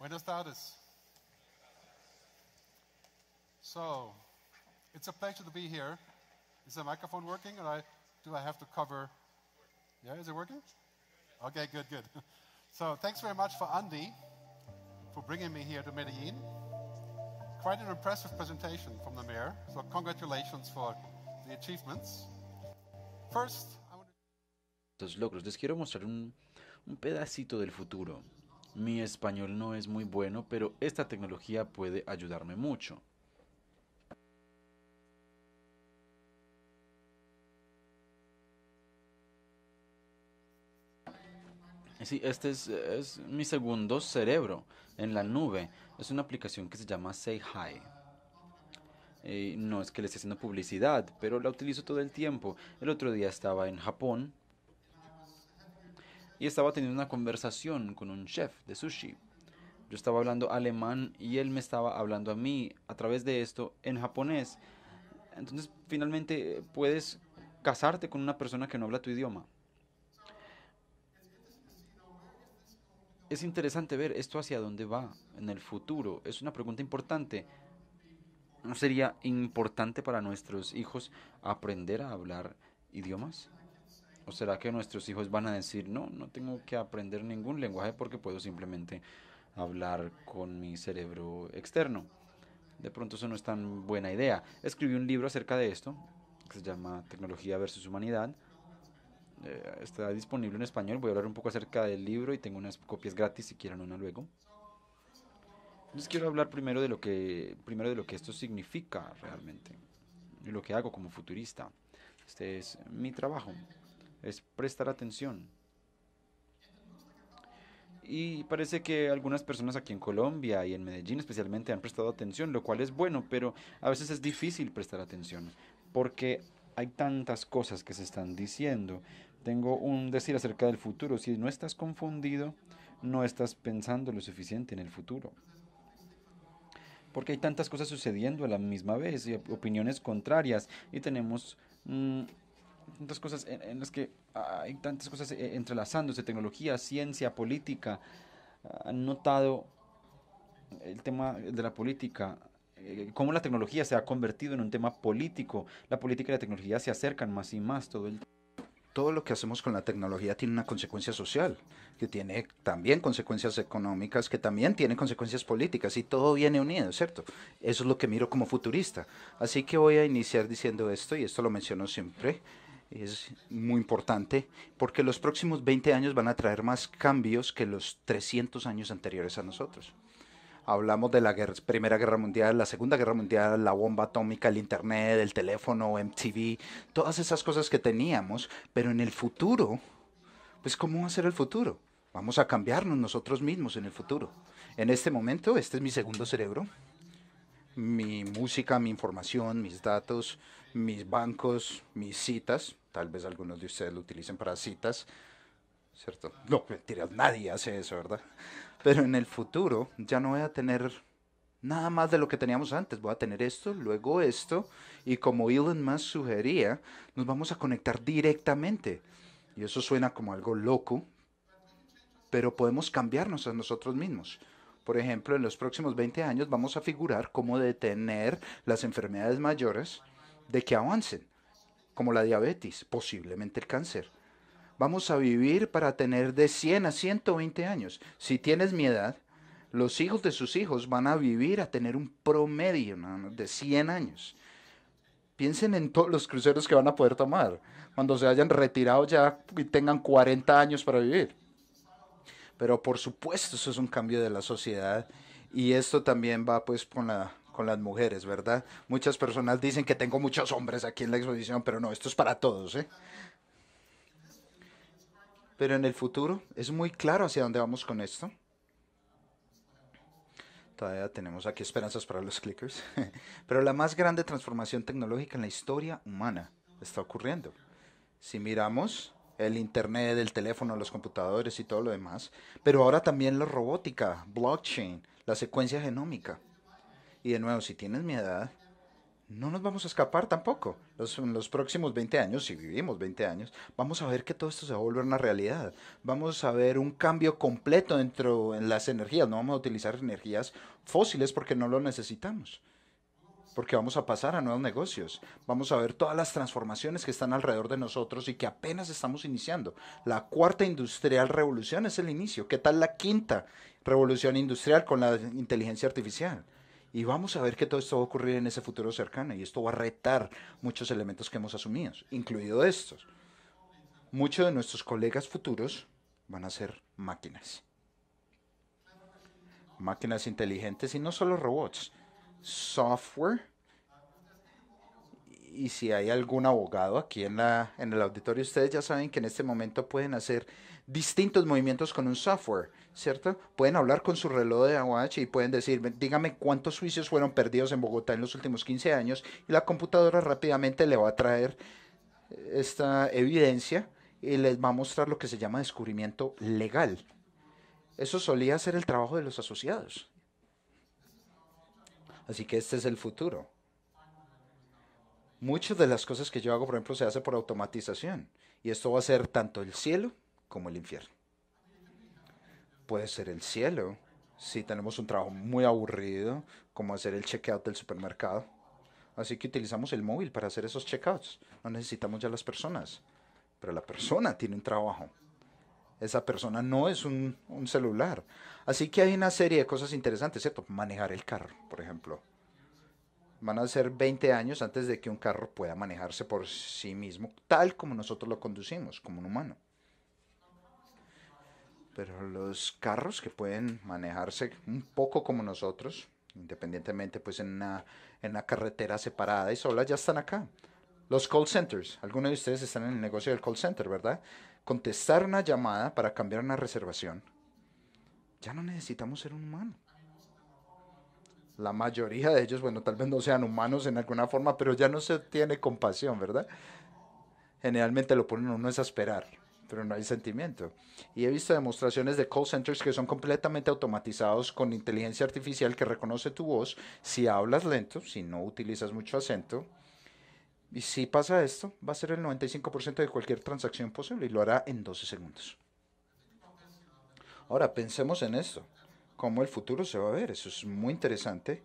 Buenas tardes. So, it's a pleasure to be here. Is the microphone working, or I, do I have to cover? Yeah, is it working? Okay, good, good. So, thanks very much for Andy for bringing me here to Medellin. Quite an impressive presentation from the mayor. So, congratulations for the achievements. First, I want to... los logros. Les quiero mostrar un, un pedacito del futuro. Mi español no es muy bueno, pero esta tecnología puede ayudarme mucho. este es, mi segundo cerebro en la nube. Es una aplicación que se llama Say Hi. no es que le esté haciendo publicidad, pero la utilizo todo el tiempo. El otro día estaba en Japón y estaba teniendo una conversación con un chef de sushi. Yo estaba hablando alemán y él me estaba hablando a mí a través de esto en japonés. Entonces finalmente puedes casarte con una persona que no habla tu idioma. Es interesante ver esto hacia dónde va en el futuro. Es una pregunta importante. ¿No sería importante para nuestros hijos aprender a hablar idiomas? será que nuestros hijos van a decir, no, no tengo que aprender ningún lenguaje porque puedo simplemente hablar con mi cerebro externo? De pronto eso no es tan buena idea. Escribí un libro acerca de esto, que se llama Tecnología versus Humanidad. Eh, está disponible en español. Voy a hablar un poco acerca del libro y tengo unas copias gratis si quieren una luego. Les quiero hablar primero de lo que, primero de lo que esto significa realmente y lo que hago como futurista. Este es mi trabajo es prestar atención. Y parece que algunas personas aquí en Colombia y en Medellín especialmente han prestado atención, lo cual es bueno, pero a veces es difícil prestar atención porque hay tantas cosas que se están diciendo. Tengo un decir acerca del futuro. Si no estás confundido, no estás pensando lo suficiente en el futuro. Porque hay tantas cosas sucediendo a la misma vez y opiniones contrarias y tenemos mm, tantas cosas en, las que ah, hay tantas cosas eh, entrelazándose, tecnología, ciencia, política. Ah, han notado el tema de la política, eh, cómo la tecnología se ha convertido en un tema político. La política y la tecnología se acercan más y más todo el tiempo todo lo que hacemos con la tecnología tiene una consecuencia social, que tiene también consecuencias económicas, que también tiene consecuencias políticas, y todo viene unido, ¿cierto? Eso es lo que miro como futurista. Así que voy a iniciar diciendo esto, y esto lo menciono siempre, es muy importante porque los próximos 20 años van a traer más cambios que los 300 años anteriores a nosotros. Hablamos de la Primera Guerra Mundial, la Segunda Guerra Mundial, la bomba atómica, el Internet, el teléfono, MTV, todas esas cosas que teníamos, pero en el futuro, pues ¿cómo va a ser el futuro? Vamos a cambiarnos nosotros mismos en el futuro. En este momento, este es mi segundo cerebro. Mi música, mi información, mis datos, mis bancos, mis citas, tal vez algunos de ustedes lo utilicen para citas, ¿cierto? No, mentiras, nadie hace eso, ¿verdad? Pero en el futuro ya no voy a tener nada más de lo que teníamos antes. Voy a tener esto, luego esto, y como Elon Musk sugería, nos vamos a conectar directamente. Y eso suena como algo loco, pero podemos cambiarnos a nosotros mismos. Por ejemplo, en los próximos 20 años vamos a figurar cómo detener las enfermedades mayores de que avancen como la diabetes, posiblemente el cáncer. Vamos a vivir para tener de 100 a 120 años. Si tienes mi edad, los hijos de sus hijos van a vivir a tener un promedio de 100 años. Piensen en todos los cruceros que van a poder tomar cuando se hayan retirado ya y tengan 40 años para vivir. Pero por supuesto eso es un cambio de la sociedad y esto también va pues con la con las mujeres, ¿verdad? Muchas personas dicen que tengo muchos hombres aquí en la exposición, pero no, esto es para todos, ¿eh? Pero en el futuro es muy claro hacia dónde vamos con esto. Todavía tenemos aquí esperanzas para los clickers. Pero la más grande transformación tecnológica en la historia humana está ocurriendo. Si miramos el Internet, el teléfono, los computadores y todo lo demás, pero ahora también la robótica, blockchain, la secuencia genómica. Y de nuevo, si tienes mi edad, no nos vamos a escapar tampoco. en los próximos 20 años, si vivimos 20 años, vamos a ver que todo esto se va a volver una realidad. Vamos a ver un cambio completo dentro en las energías. No vamos a utilizar energías fósiles porque no lo necesitamos. Porque vamos a pasar a nuevos negocios. Vamos a ver todas las transformaciones que están alrededor de nosotros y que apenas estamos iniciando. La cuarta industrial revolución es el inicio. ¿Qué tal la quinta revolución industrial con la inteligencia artificial? Y vamos a ver que todo esto va a ocurrir en ese futuro cercano y esto va a retar muchos elementos que hemos asumido, incluido estos. Muchos de nuestros colegas futuros van a ser máquinas. Máquinas inteligentes y no solo robots, software. Y si hay algún abogado aquí en, la, en el auditorio, ustedes ya saben que en este momento pueden hacer distintos movimientos con un software, ¿cierto? Pueden hablar con su reloj de watch y pueden decir, dígame cuántos juicios fueron perdidos en Bogotá en los últimos 15 años y la computadora rápidamente le va a traer esta evidencia y les va a mostrar lo que se llama descubrimiento legal. Eso solía ser el trabajo de los asociados. Así que este es el futuro. Muchas de las cosas que yo hago, por ejemplo, se hace por automatización. Y esto va a ser tanto el cielo como el infierno. Puede ser el cielo, si tenemos un trabajo muy aburrido, como hacer el checkout del supermercado. Así que utilizamos el móvil para hacer esos checkouts. No necesitamos ya las personas, pero la persona tiene un trabajo. Esa persona no es un, un celular. Así que hay una serie de cosas interesantes, ¿cierto? Manejar el carro, por ejemplo van a ser 20 años antes de que un carro pueda manejarse por sí mismo, tal como nosotros lo conducimos, como un humano pero los carros que pueden manejarse un poco como nosotros, independientemente pues en una, carretera separada y sola, ya están acá. Los call centers, algunos de ustedes están en el negocio del call center, ¿verdad? Contestar una llamada para cambiar una reservación. Ya no necesitamos ser un humano. La mayoría de ellos, bueno, tal vez no sean humanos en alguna forma, pero ya no se tiene compasión, ¿verdad? Generalmente lo ponen no uno es a esperar pero no hay sentimiento. Y he visto demostraciones de call centers que son completamente automatizados con inteligencia artificial que reconoce tu voz si hablas lento, si no utilizas mucho acento. Y si pasa esto, va a ser el 95% de cualquier transacción posible y lo hará en 12 segundos. Ahora, pensemos en esto, cómo el futuro se va a ver, eso es muy interesante.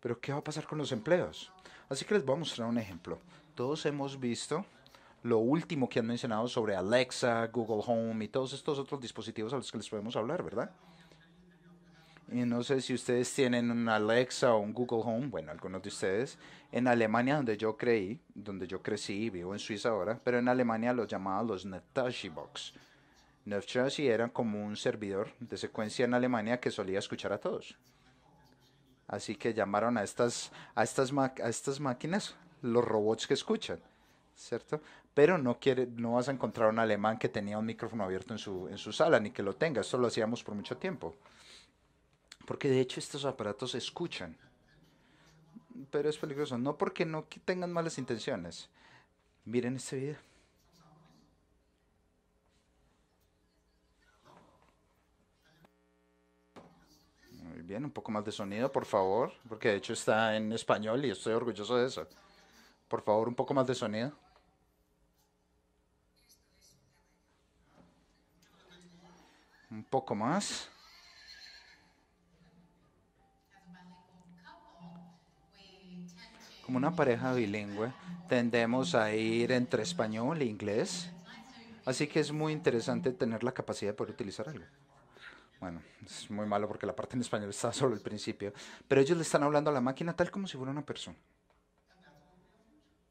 Pero ¿qué va a pasar con los empleos? Así que les voy a mostrar un ejemplo. Todos hemos visto lo último que han mencionado sobre Alexa, Google Home y todos estos otros dispositivos a los que les podemos hablar, ¿verdad? Y no sé si ustedes tienen un Alexa o un Google Home, bueno, algunos de ustedes. En Alemania, donde yo creí, donde yo crecí, vivo en Suiza ahora, pero en Alemania los llamaban los Netashi Box. Netashi era como un servidor de secuencia en Alemania que solía escuchar a todos. Así que llamaron a estas, a estas, a estas máquinas los robots que escuchan. ¿cierto? Pero no, quiere, no vas a encontrar un alemán que tenía un micrófono abierto en su, en su sala, ni que lo tenga. Esto lo hacíamos por mucho tiempo. Porque de hecho estos aparatos escuchan. Pero es peligroso. No porque no tengan malas intenciones. Miren este video. Muy bien, un poco más de sonido, por favor. Porque de hecho está en español y estoy orgulloso de eso. Por favor, un poco más de sonido. poco más. Como una pareja bilingüe, tendemos a ir entre español e inglés. Así que es muy interesante tener la capacidad de poder utilizar algo. Bueno, es muy malo porque la parte en español está solo al principio. Pero ellos le están hablando a la máquina tal como si fuera una persona.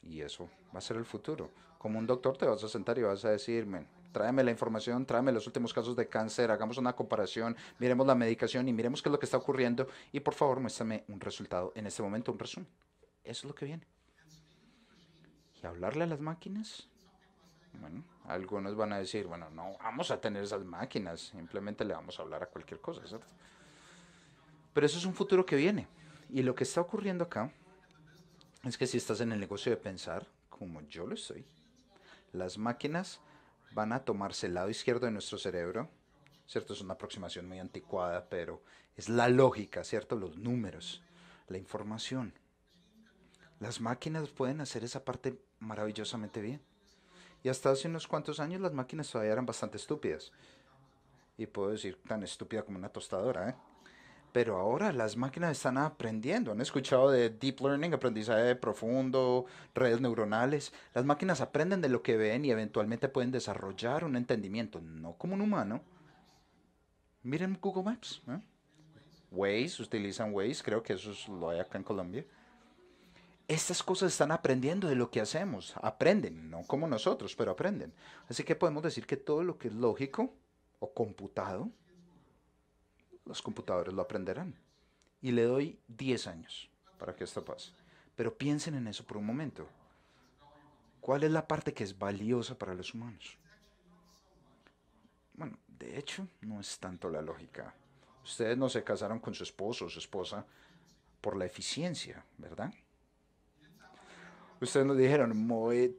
Y eso va a ser el futuro. Como un doctor te vas a sentar y vas a decirme, tráeme la información, tráeme los últimos casos de cáncer, hagamos una comparación, miremos la medicación y miremos qué es lo que está ocurriendo y por favor muéstrame un resultado, en este momento un resumen. Eso es lo que viene. ¿Y hablarle a las máquinas? Bueno, algunos van a decir, bueno, no vamos a tener esas máquinas, simplemente le vamos a hablar a cualquier cosa, ¿cierto? Pero eso es un futuro que viene. Y lo que está ocurriendo acá es que si estás en el negocio de pensar, como yo lo estoy, las máquinas van a tomarse el lado izquierdo de nuestro cerebro, ¿cierto? Es una aproximación muy anticuada, pero es la lógica, ¿cierto? Los números, la información. Las máquinas pueden hacer esa parte maravillosamente bien. Y hasta hace unos cuantos años las máquinas todavía eran bastante estúpidas. Y puedo decir tan estúpida como una tostadora, ¿eh? pero ahora las máquinas están aprendiendo. Han escuchado de deep learning, aprendizaje profundo, redes neuronales. Las máquinas aprenden de lo que ven y eventualmente pueden desarrollar un entendimiento, no como un humano. Miren Google Maps. ¿eh? Waze, utilizan Waze, creo que eso es lo hay acá en Colombia. Estas cosas están aprendiendo de lo que hacemos. Aprenden, no como nosotros, pero aprenden. Así que podemos decir que todo lo que es lógico o computado los computadores lo aprenderán. Y le doy 10 años para que esto pase. Pero piensen en eso por un momento. ¿Cuál es la parte que es valiosa para los humanos? Bueno, de hecho, no es tanto la lógica. Ustedes no se casaron con su esposo o su esposa por la eficiencia, ¿verdad? Ustedes nos dijeron, me voy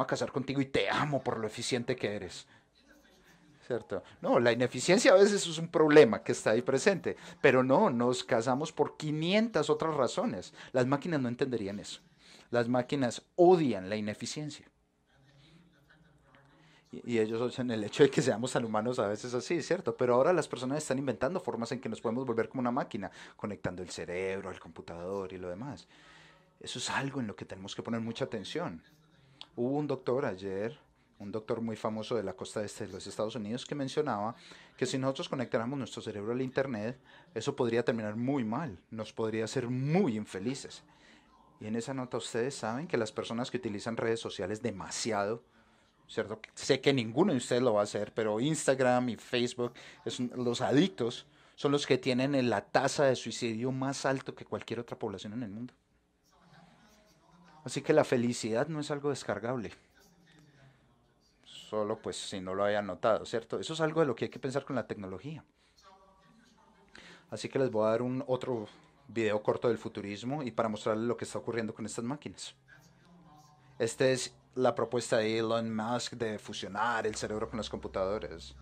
a casar contigo y te amo por lo eficiente que eres. No, la ineficiencia a veces es un problema que está ahí presente, pero no, nos casamos por 500 otras razones. Las máquinas no entenderían eso. Las máquinas odian la ineficiencia. Y, ellos odian el hecho de que seamos tan humanos a veces así, ¿cierto? Pero ahora las personas están inventando formas en que nos podemos volver como una máquina, conectando el cerebro, el computador y lo demás. Eso es algo en lo que tenemos que poner mucha atención. Hubo un doctor ayer un doctor muy famoso de la costa este de los Estados Unidos, que mencionaba que si nosotros conectáramos nuestro cerebro al Internet, eso podría terminar muy mal, nos podría hacer muy infelices. Y en esa nota ustedes saben que las personas que utilizan redes sociales demasiado, ¿cierto? Sé que ninguno de ustedes lo va a hacer, pero Instagram y Facebook, es los adictos, son los que tienen la tasa de suicidio más alto que cualquier otra población en el mundo. Así que la felicidad no es algo descargable solo pues si no lo hayan notado, ¿cierto? Eso es algo de lo que hay que pensar con la tecnología. Así que les voy a dar un otro video corto del futurismo y para mostrarles lo que está ocurriendo con estas máquinas. Esta es la propuesta de Elon Musk de fusionar el cerebro con los computadores.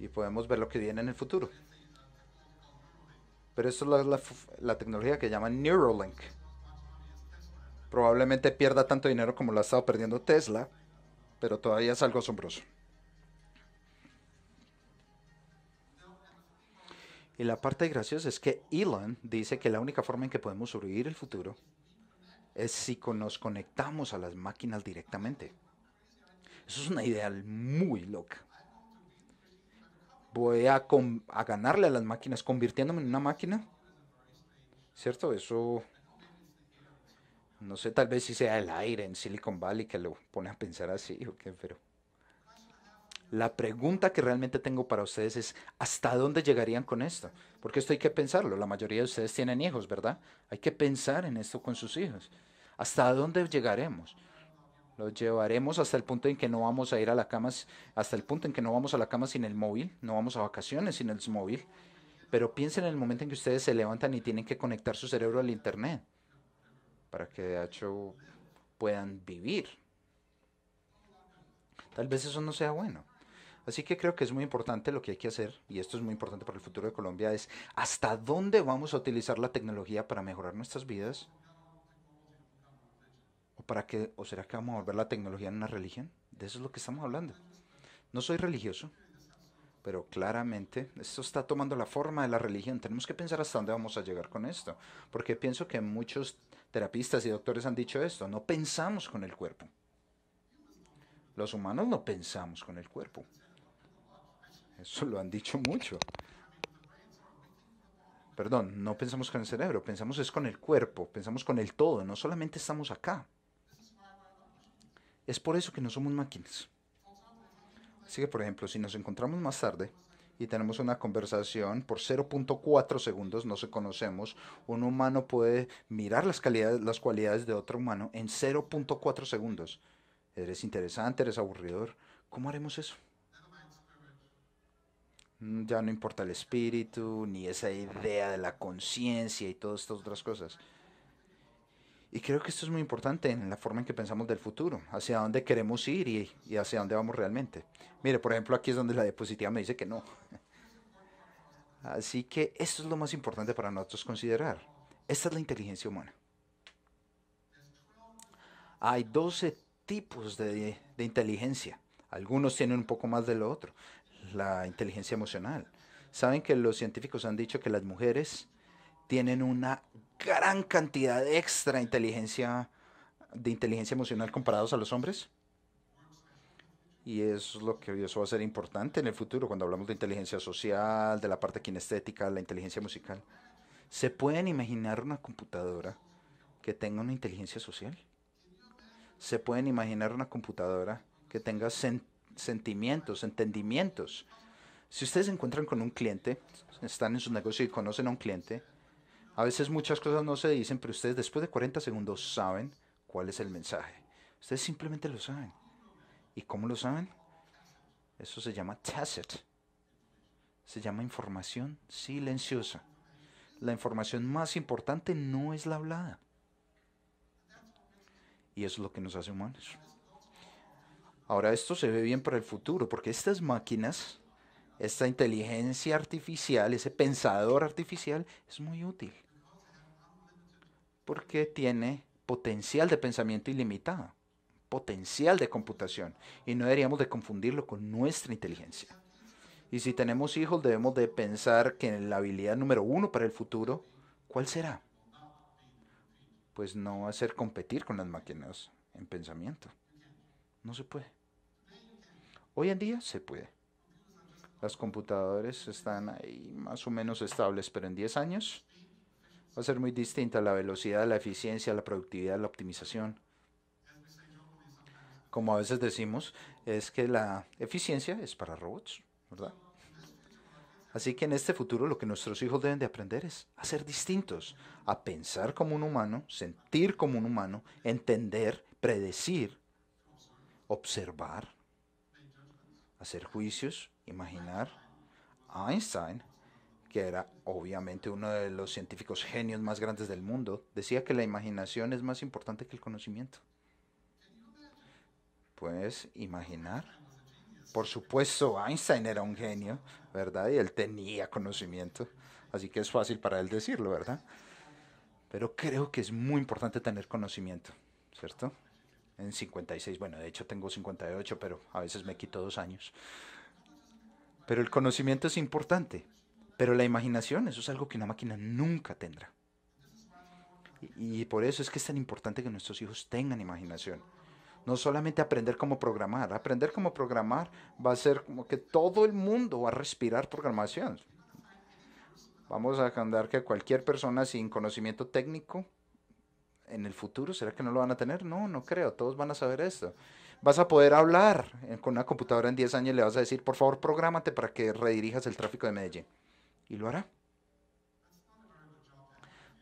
Y podemos ver lo que viene en el futuro. Pero esto es la, la tecnología que llaman Neuralink probablemente pierda tanto dinero como lo ha estado perdiendo Tesla, pero todavía es algo asombroso. Y la parte graciosa es que Elon dice que la única forma en que podemos sobrevivir el futuro es si nos conectamos a las máquinas directamente. Eso es una idea muy loca. Voy a, a ganarle a las máquinas convirtiéndome en una máquina. ¿Cierto? Eso no sé, tal vez si sea el aire en Silicon Valley que lo pone a pensar así, qué, pero la pregunta que realmente tengo para ustedes es, ¿hasta dónde llegarían con esto? Porque esto hay que pensarlo. La mayoría de ustedes tienen hijos, ¿verdad? Hay que pensar en esto con sus hijos. ¿Hasta dónde llegaremos? Lo llevaremos hasta el punto en que no vamos a ir a la cama, hasta el punto en que no vamos a la cama sin el móvil, no vamos a vacaciones sin el móvil. Pero piensen en el momento en que ustedes se levantan y tienen que conectar su cerebro al Internet para que de hecho puedan vivir. Tal vez eso no sea bueno. Así que creo que es muy importante lo que hay que hacer, y esto es muy importante para el futuro de Colombia, es hasta dónde vamos a utilizar la tecnología para mejorar nuestras vidas. ¿O, para que, o será que vamos a volver la tecnología en una religión? De eso es lo que estamos hablando. No soy religioso, pero claramente esto está tomando la forma de la religión. Tenemos que pensar hasta dónde vamos a llegar con esto, porque pienso que muchos terapistas y doctores han dicho esto, no pensamos con el cuerpo. Los humanos no pensamos con el cuerpo. Eso lo han dicho mucho. Perdón, no pensamos con el cerebro, pensamos es con el cuerpo, pensamos con el todo, no solamente estamos acá. Es por eso que no somos máquinas. Así que, por ejemplo, si nos encontramos más tarde, y tenemos una conversación por 0.4 segundos, no se conocemos, un humano puede mirar las, calidades, las cualidades de otro humano en 0.4 segundos. Eres interesante, eres aburridor. ¿Cómo haremos eso? Mm, ya no importa el espíritu, ni esa idea de la conciencia y todas estas otras cosas. Y creo que esto es muy importante en la forma en que pensamos del futuro, hacia dónde queremos ir y, hacia dónde vamos realmente. Mire, por ejemplo, aquí es donde la diapositiva me dice que no. Así que esto es lo más importante para nosotros considerar. Esta es la inteligencia humana. Hay 12 tipos de, de inteligencia. Algunos tienen un poco más de lo otro. La inteligencia emocional. Saben que los científicos han dicho que las mujeres tienen una gran cantidad de extra inteligencia, de inteligencia emocional comparados a los hombres. Y eso es lo que eso va a ser importante en el futuro cuando hablamos de inteligencia social, de la parte kinestética, la inteligencia musical. ¿Se pueden imaginar una computadora que tenga una inteligencia social? ¿Se pueden imaginar una computadora que tenga sentimientos, entendimientos? Si ustedes se encuentran con un cliente, están en su negocio y conocen a un cliente, a veces muchas cosas no se dicen, pero ustedes después de 40 segundos saben cuál es el mensaje. Ustedes simplemente lo saben. ¿Y cómo lo saben? Eso se llama tacit. Se llama información silenciosa. La información más importante no es la hablada. Y eso es lo que nos hace humanos. Ahora esto se ve bien para el futuro, porque estas máquinas, esta inteligencia artificial, ese pensador artificial, es muy útil porque tiene potencial de pensamiento ilimitado, potencial de computación, y no deberíamos de confundirlo con nuestra inteligencia. Y si tenemos hijos, debemos de pensar que la habilidad número uno para el futuro, ¿cuál será? Pues no hacer competir con las máquinas en pensamiento. No se puede. Hoy en día se puede. Las computadoras están ahí más o menos estables, pero en 10 años va a ser muy distinta la velocidad, la eficiencia, la productividad, la optimización. Como a veces decimos, es que la eficiencia es para robots, ¿verdad? Así que en este futuro lo que nuestros hijos deben de aprender es a ser distintos, a pensar como un humano, sentir como un humano, entender, predecir, observar, hacer juicios, imaginar. Einstein que era obviamente uno de los científicos genios más grandes del mundo, decía que la imaginación es más importante que el conocimiento. Pues imaginar. Por supuesto, Einstein era un genio, ¿verdad? Y él tenía conocimiento. Así que es fácil para él decirlo, ¿verdad? Pero creo que es muy importante tener conocimiento, ¿cierto? En 56, bueno, de hecho tengo 58, pero a veces me quito dos años. Pero el conocimiento es importante pero la imaginación, eso es algo que una máquina nunca tendrá. Y, por eso es que es tan importante que nuestros hijos tengan imaginación. No solamente aprender cómo programar, aprender cómo programar va a ser como que todo el mundo va a respirar programación. Vamos a andar que cualquier persona sin conocimiento técnico en el futuro, ¿será que no lo van a tener? No, no creo, todos van a saber esto. Vas a poder hablar con una computadora en 10 años y le vas a decir, por favor, prográmate para que redirijas el tráfico de Medellín y lo hará.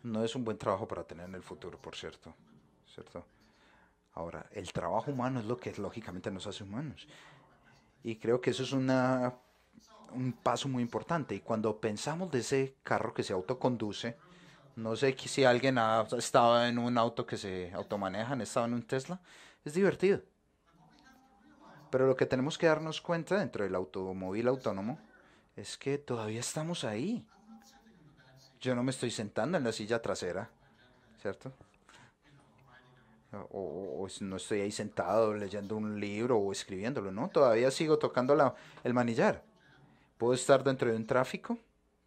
No es un buen trabajo para tener en el futuro, por cierto. ¿Cierto? Ahora, el trabajo humano es lo que lógicamente nos hace humanos. Y creo que eso es una, un paso muy importante. Y cuando pensamos de ese carro que se autoconduce, no sé si alguien ha estado en un auto que se automaneja, han estado en un Tesla, es divertido. Pero lo que tenemos que darnos cuenta dentro del automóvil autónomo es que todavía estamos ahí. Yo no me estoy sentando en la silla trasera, ¿cierto? O, no estoy ahí sentado leyendo un libro o escribiéndolo, ¿no? Todavía sigo tocando la, el manillar. Puedo estar dentro de un tráfico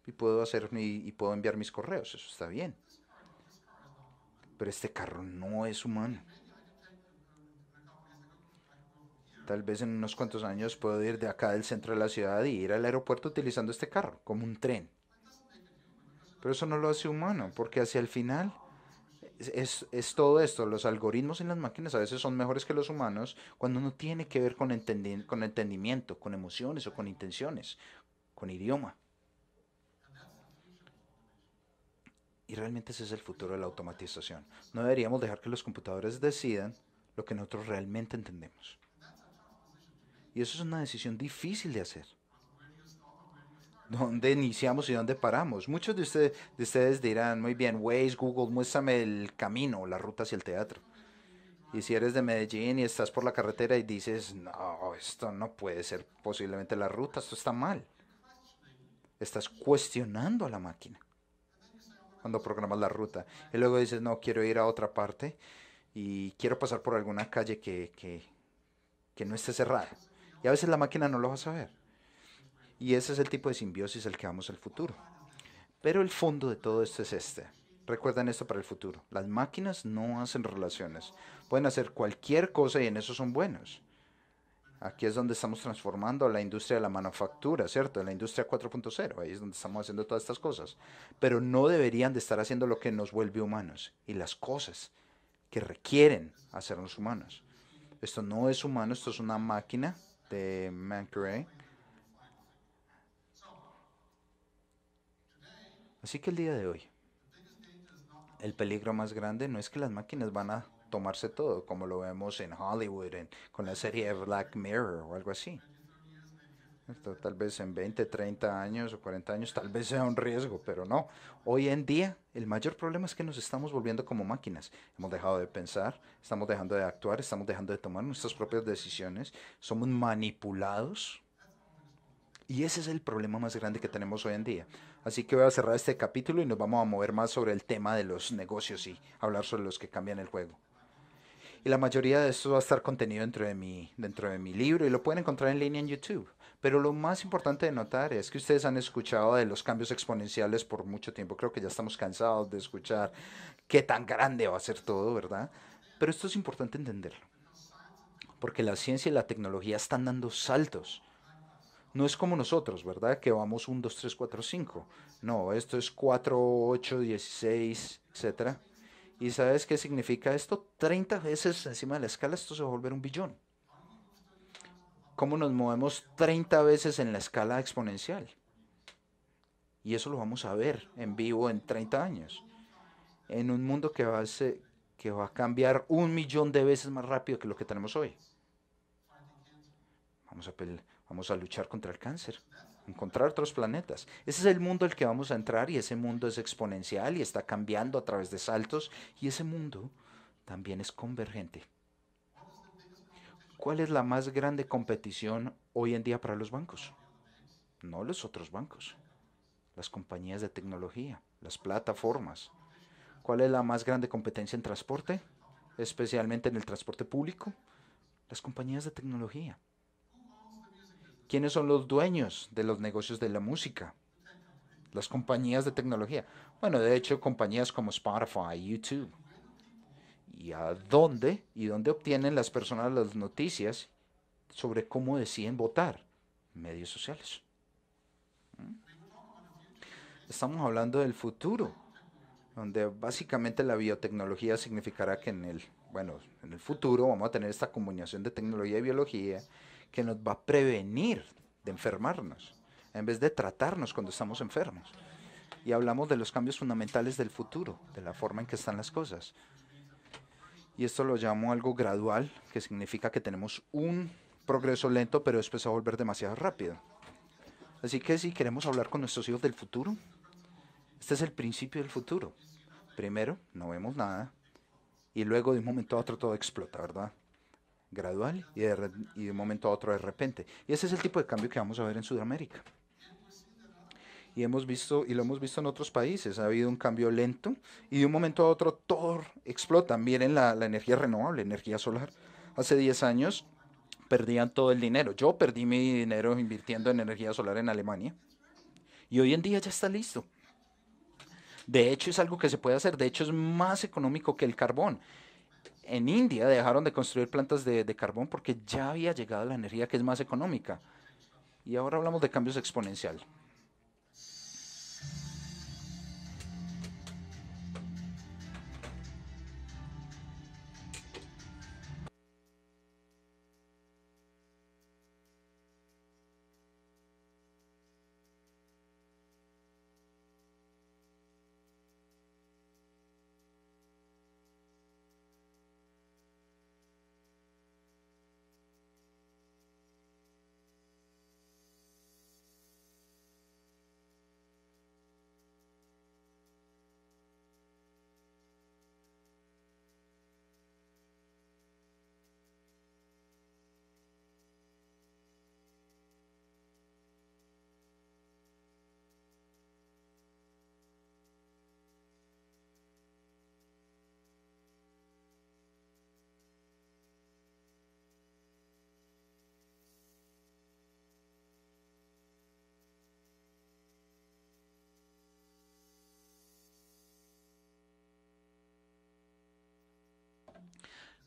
y puedo hacer y puedo enviar mis correos, eso está bien. Pero este carro no es humano. tal vez en unos cuantos años puedo ir de acá del centro de la ciudad y ir al aeropuerto utilizando este carro, como un tren. Pero eso no lo hace humano, porque hacia el final es, todo esto. Los algoritmos y las máquinas a veces son mejores que los humanos cuando no tiene que ver con, con entendimiento, con emociones o con intenciones, con idioma. Y realmente ese es el futuro de la automatización. No deberíamos dejar que los computadores decidan lo que nosotros realmente entendemos. Y eso es una decisión difícil de hacer. ¿Dónde iniciamos y dónde paramos? Muchos de ustedes, dirán, muy bien, Waze, Google, muéstrame el camino, la ruta hacia el teatro. Y si eres de Medellín y estás por la carretera y dices, no, esto no puede ser posiblemente la ruta, esto está mal. Estás cuestionando a la máquina cuando programas la ruta. Y luego dices, no, quiero ir a otra parte y quiero pasar por alguna calle que no esté cerrada. Y a veces la máquina no lo va a saber. Y ese es el tipo de simbiosis al que vamos al futuro. Pero el fondo de todo esto es este. Recuerden esto para el futuro. Las máquinas no hacen relaciones. Pueden hacer cualquier cosa y en eso son buenos. Aquí es donde estamos transformando la industria de la manufactura, ¿cierto? La industria 4.0, ahí es donde estamos haciendo todas estas cosas. Pero no deberían de estar haciendo lo que nos vuelve humanos y las cosas que requieren hacernos humanos. Esto no es humano, esto es una máquina de Ray. Así que el día de hoy, el peligro más grande no es que las máquinas van a tomarse todo, como lo vemos en Hollywood, con la serie Black Mirror o algo así. Tal vez en 20, 30 años o 40 años tal vez sea un riesgo, pero no. Hoy en día el mayor problema es que nos estamos volviendo como máquinas. Hemos dejado de pensar, estamos dejando de actuar, estamos dejando de tomar nuestras propias decisiones, somos manipulados. Y ese es el problema más grande que tenemos hoy en día. Así que voy a cerrar este capítulo y nos vamos a mover más sobre el tema de los negocios y hablar sobre los que cambian el juego y la mayoría de esto va a estar contenido dentro de mi, dentro de mi libro y lo pueden encontrar en línea en YouTube. Pero lo más importante de notar es que ustedes han escuchado de los cambios exponenciales por mucho tiempo. Creo que ya estamos cansados de escuchar qué tan grande va a ser todo, ¿verdad? Pero esto es importante entenderlo. Porque la ciencia y la tecnología están dando saltos. No es como nosotros, ¿verdad? Que vamos 1, 2, 3, 4, 5. No, esto es 4, 8, 16, etcétera. ¿Y sabes qué significa esto? 30 veces encima de la escala esto se va a volver un billón cómo nos movemos 30 veces en la escala exponencial. Y eso lo vamos a ver en vivo en 30 años. En un mundo que va a, que va a cambiar un millón de veces más rápido que lo que tenemos hoy. Vamos a, vamos a luchar contra el cáncer, encontrar otros planetas. Ese es el mundo al que vamos a entrar y ese mundo es exponencial y está cambiando a través de saltos y ese mundo también es convergente. ¿Cuál es la más grande competición hoy en día para los bancos? No los otros bancos, las compañías de tecnología, las plataformas. ¿Cuál es la más grande competencia en transporte? Especialmente en el transporte público, las compañías de tecnología. ¿Quiénes son los dueños de los negocios de la música? Las compañías de tecnología. Bueno, de hecho, compañías como Spotify, YouTube, y a dónde y dónde obtienen las personas las noticias sobre cómo deciden votar. Medios sociales. ¿Mm? Estamos hablando del futuro, donde básicamente la biotecnología significará que en el, bueno, en el futuro vamos a tener esta combinación de tecnología y biología que nos va a prevenir de enfermarnos, en vez de tratarnos cuando estamos enfermos. Y hablamos de los cambios fundamentales del futuro, de la forma en que están las cosas y esto lo llamo algo gradual, que significa que tenemos un progreso lento, pero después va a volver demasiado rápido. Así que si queremos hablar con nuestros hijos del futuro, este es el principio del futuro. Primero, no vemos nada, y luego de un momento a otro todo explota, ¿verdad? Gradual y de, y de un momento a otro de repente. Y ese es el tipo de cambio que vamos a ver en Sudamérica y hemos visto y lo hemos visto en otros países, ha habido un cambio lento y de un momento a otro todo explota. Miren la, la energía renovable, energía solar. Hace 10 años perdían todo el dinero. Yo perdí mi dinero invirtiendo en energía solar en Alemania y hoy en día ya está listo. De hecho es algo que se puede hacer, de hecho es más económico que el carbón. En India dejaron de construir plantas de carbón porque ya había llegado la energía que es más económica. Y ahora hablamos de cambios exponenciales.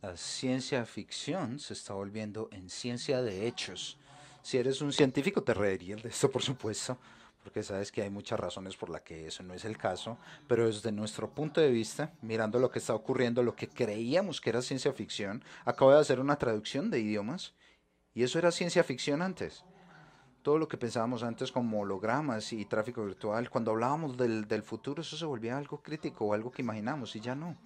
la ciencia ficción se está volviendo en ciencia de hechos. Si eres un científico te reirías de esto, por supuesto, porque sabes que hay muchas razones por las que eso no es el caso, pero desde nuestro punto de vista, mirando lo que está ocurriendo, lo que creíamos que era ciencia ficción, acabo de hacer una traducción de idiomas y eso era ciencia ficción antes. Todo lo que pensábamos antes como hologramas y tráfico virtual, cuando hablábamos del, del futuro, eso se volvía algo crítico o algo que imaginamos y ya no.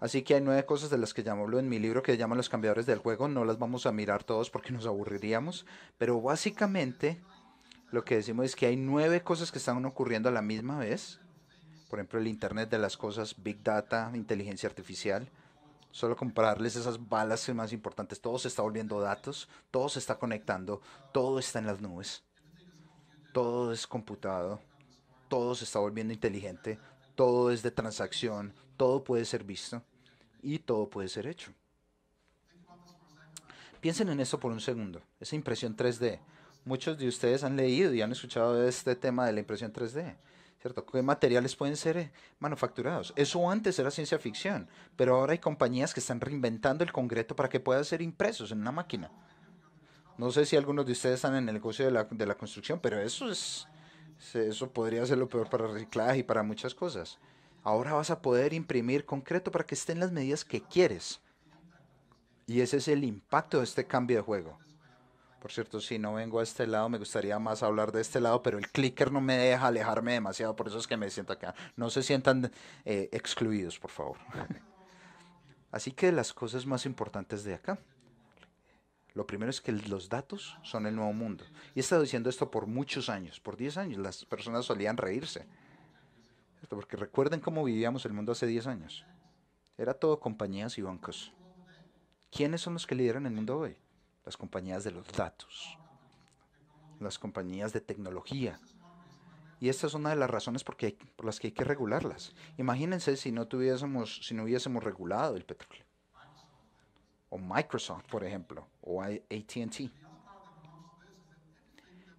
Así que hay nueve cosas de las que llamo en mi libro que llaman los cambiadores del juego. No las vamos a mirar todos porque nos aburriríamos. Pero básicamente lo que decimos es que hay nueve cosas que están ocurriendo a la misma vez. Por ejemplo, el Internet de las Cosas, Big Data, inteligencia artificial. Solo compararles esas balas más importantes. Todo se está volviendo datos, todo se está conectando, todo está en las nubes. Todo es computado, todo se está volviendo inteligente, todo es de transacción, todo puede ser visto y todo puede ser hecho. Piensen en eso por un segundo, esa impresión 3D. Muchos de ustedes han leído y han escuchado este tema de la impresión 3D. ¿Cierto? ¿Qué materiales pueden ser eh, manufacturados? Eso antes era ciencia ficción, pero ahora hay compañías que están reinventando el concreto para que pueda ser impresos en una máquina. No sé si algunos de ustedes están en el negocio de la, construcción, pero eso es, eso podría ser lo peor para reciclaje y para muchas cosas. Ahora vas a poder imprimir concreto para que estén las medidas que quieres. Y ese es el impacto de este cambio de juego. Por cierto, si no vengo a este lado, me gustaría más hablar de este lado, pero el clicker no me deja alejarme demasiado, por eso es que me siento acá. No se sientan eh, excluidos, por favor. Así que las cosas más importantes de acá. Lo primero es que los datos son el nuevo mundo. Y he estado diciendo esto por muchos años, por 10 años. Las personas solían reírse. Porque recuerden cómo vivíamos el mundo hace 10 años. Era todo compañías y bancos. ¿Quiénes son los que lideran el mundo hoy? Las compañías de los datos, las compañías de tecnología. Y esta es una de las razones por, por las que hay que regularlas. Imagínense si no, tuviésemos, si no hubiésemos regulado el petróleo. O Microsoft, por ejemplo, o ATT.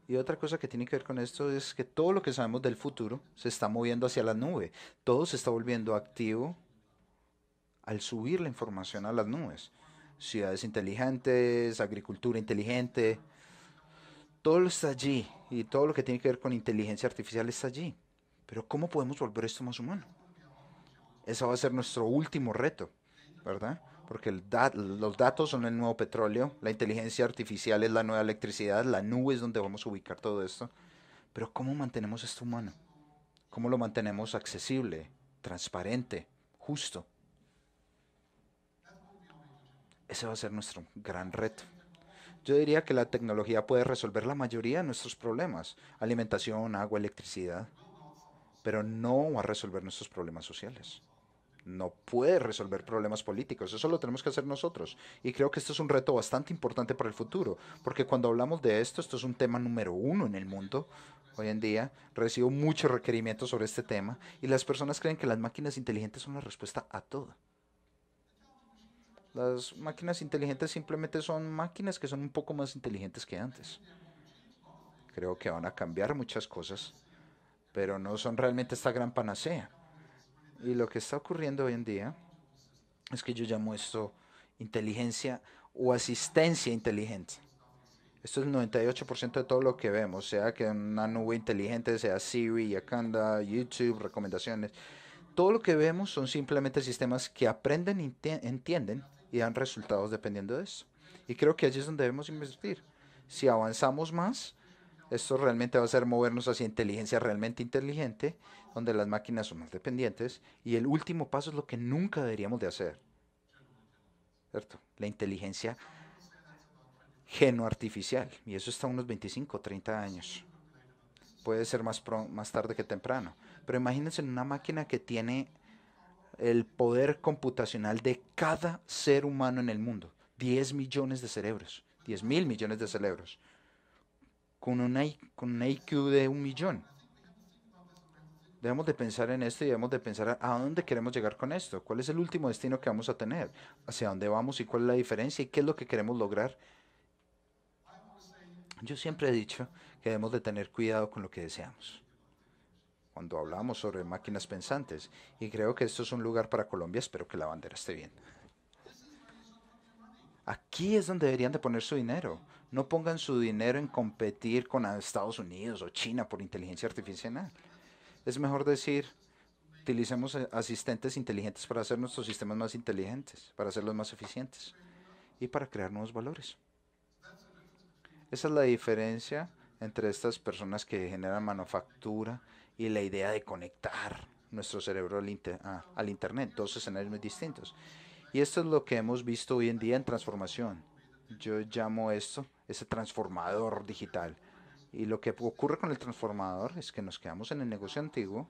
Y otra cosa que tiene que ver con esto es que todo lo que sabemos del futuro se está moviendo hacia la nube. Todo se está volviendo activo al subir la información a las nubes. Ciudades inteligentes, agricultura inteligente, todo está allí y todo lo que tiene que ver con inteligencia artificial está allí. Pero ¿cómo podemos volver esto más humano? Ese va a ser nuestro último reto, ¿verdad? porque el los datos son el nuevo petróleo, la inteligencia artificial es la nueva electricidad, la nube es donde vamos a ubicar todo esto. Pero ¿cómo mantenemos esto humano? ¿Cómo lo mantenemos accesible, transparente, justo? Ese va a ser nuestro gran reto. Yo diría que la tecnología puede resolver la mayoría de nuestros problemas, alimentación, agua, electricidad, pero no va a resolver nuestros problemas sociales no puede resolver problemas políticos. Eso lo tenemos que hacer nosotros. Y creo que esto es un reto bastante importante para el futuro, porque cuando hablamos de esto, esto es un tema número uno en el mundo. Hoy en día recibo muchos requerimientos sobre este tema y las personas creen que las máquinas inteligentes son la respuesta a todo. Las máquinas inteligentes simplemente son máquinas que son un poco más inteligentes que antes. Creo que van a cambiar muchas cosas, pero no son realmente esta gran panacea y lo que está ocurriendo hoy en día es que yo llamo esto inteligencia o asistencia inteligente. Esto es el 98% de todo lo que vemos, sea que una nube inteligente, sea Siri, Yakanda, YouTube, recomendaciones. Todo lo que vemos son simplemente sistemas que aprenden, entienden y dan resultados dependiendo de eso. Y creo que allí es donde debemos invertir. Si avanzamos más, esto realmente va a ser movernos hacia inteligencia realmente inteligente, donde las máquinas son más dependientes. Y el último paso es lo que nunca deberíamos de hacer. ¿Cierto? La inteligencia geno artificial. Y eso está unos 25, 30 años. Puede ser más, más tarde que temprano. Pero imagínense una máquina que tiene el poder computacional de cada ser humano en el mundo. 10 millones de cerebros. 10 mil millones de cerebros con un, IQ de un millón. Debemos de pensar en esto y debemos de pensar a, a dónde queremos llegar con esto, cuál es el último destino que vamos a tener, hacia dónde vamos y cuál es la diferencia y qué es lo que queremos lograr. Yo siempre he dicho que debemos de tener cuidado con lo que deseamos cuando hablamos sobre máquinas pensantes. Y creo que esto es un lugar para Colombia, espero que la bandera esté bien. Aquí es donde deberían de poner su dinero, no pongan su dinero en competir con Estados Unidos o China por inteligencia artificial. Es mejor decir, utilicemos asistentes inteligentes para hacer nuestros sistemas más inteligentes, para hacerlos más eficientes y para crear nuevos valores. Esa es la diferencia entre estas personas que generan manufactura y la idea de conectar nuestro cerebro al, Internet, dos escenarios muy distintos. Y esto es lo que hemos visto hoy en día en transformación. Yo llamo esto ese transformador digital. Y lo que ocurre con el transformador es que nos quedamos en el negocio antiguo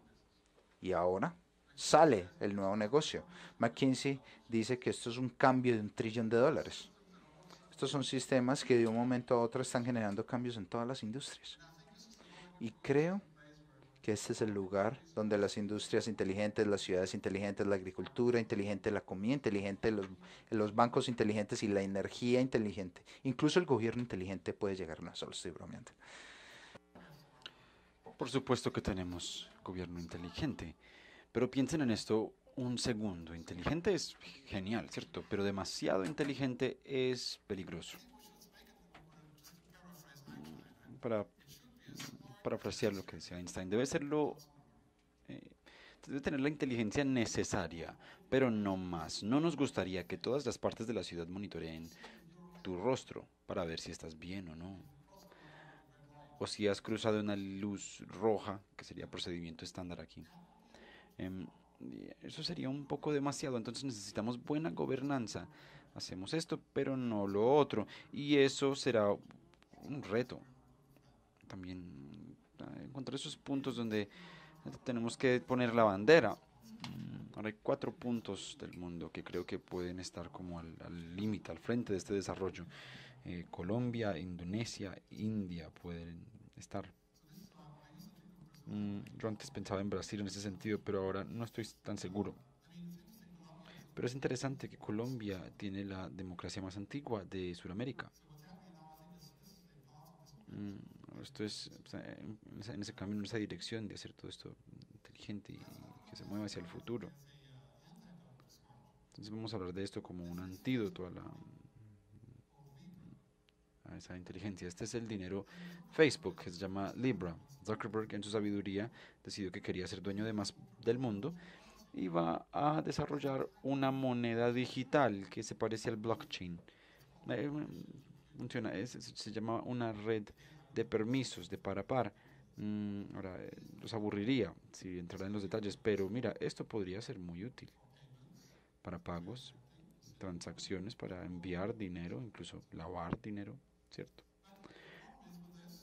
y ahora sale el nuevo negocio. McKinsey dice que esto es un cambio de un trillón de dólares. Estos son sistemas que de un momento a otro están generando cambios en todas las industrias. Y creo este es el lugar donde las industrias inteligentes, las ciudades inteligentes, la agricultura inteligente, la comida inteligente, los, bancos inteligentes y la energía inteligente, incluso el gobierno inteligente puede llegar. a solo estoy bromeando. Por supuesto que tenemos gobierno inteligente, pero piensen en esto un segundo. Inteligente es genial, ¿cierto? Pero demasiado inteligente es peligroso. Para parafrasear lo que decía Einstein, debe serlo, eh, debe tener la inteligencia necesaria, pero no más. No nos gustaría que todas las partes de la ciudad monitoreen tu rostro para ver si estás bien o no. O si has cruzado una luz roja, que sería procedimiento estándar aquí. Em, eso sería un poco demasiado, entonces necesitamos buena gobernanza. Hacemos esto, pero no lo otro. Y eso será un reto. También eh, encontrar esos puntos donde tenemos que poner la bandera. Mm, ahora hay cuatro puntos del mundo que creo que pueden estar como al límite, al, frente de este desarrollo. Eh, Colombia, Indonesia, India pueden estar. Mm, yo antes pensaba en Brasil en ese sentido, pero ahora no estoy tan seguro. Pero es interesante que Colombia tiene la democracia más antigua de Sudamérica. Mm, esto es en ese camino, en esa dirección de hacer todo esto inteligente y que se mueva hacia el futuro. Entonces vamos a hablar de esto como un antídoto a la esa inteligencia. Este es el dinero Facebook, que se llama Libra. Zuckerberg en su sabiduría decidió que quería ser dueño de más del mundo y va a desarrollar una moneda digital que se parece al blockchain. Eh, se llama una red de permisos de par a par. Mm, ahora, eh, los aburriría si entrara en los detalles, pero mira, esto podría ser muy útil para pagos, transacciones, para enviar dinero, incluso lavar dinero, ¿cierto?